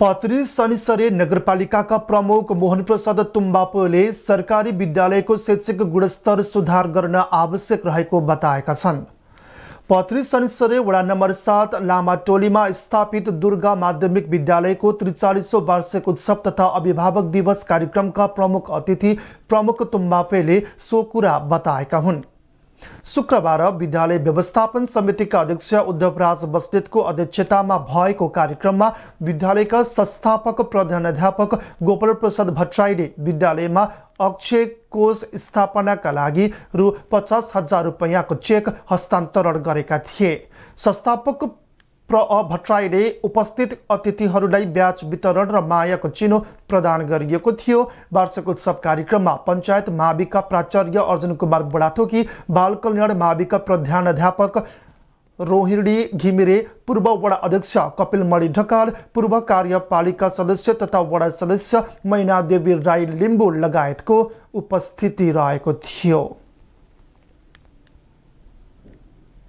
पत्री सनिसरे नगरपालिकाका प्रमुख मोहन प्रसाद तुम्बापोले सरकारी विद्यालयको शैक्षिक गुणस्तर सुधार गर्न आवश्यक रहेको बताएका छन् पत्री सनिसरे वडा नम्बर सात लामा टोलीमा स्थापित दुर्गा माध्यमिक विद्यालयको त्रिचालिसौँ वार्षिक उत्सव तथा अभिभावक दिवस कार्यक्रमका प्रमुख अतिथि प्रमुख तुम्बापेले सो कुरा बताएका हुन् शुक्रबार विद्यालय व्यवस्थापन समितिका अध्यक्ष उद्धवराज बस्नेतको अध्यक्षतामा भएको कार्यक्रममा विद्यालयका संस्थापक प्रधानध्यापक गोपाल प्रसाद भट्टराईले विद्यालयमा अक्षय कोष स्थापनाका लागि रु पचास हजार रुपियाँको चेक हस्तान्तरण गरेका थिए संस्थापक प्र अ भट्टराईले उपस्थित अतिथिहरूलाई ब्याज वितरण र मायाको चिनो प्रदान गरिएको थियो वार्षिक उत्सव कार्यक्रममा पञ्चायत माविका प्राचार्य अर्जुन कुमार बुढाथोकी बाल कल्याण माविका अध्यापक रोहिणी घिमिरे पूर्व वडा अध्यक्ष कपिल मणि ढकाल पूर्व कार्यपालिका सदस्य तथा वडा सदस्य मैना देवी राई लिम्बू लगायतको उपस्थिति रहेको थियो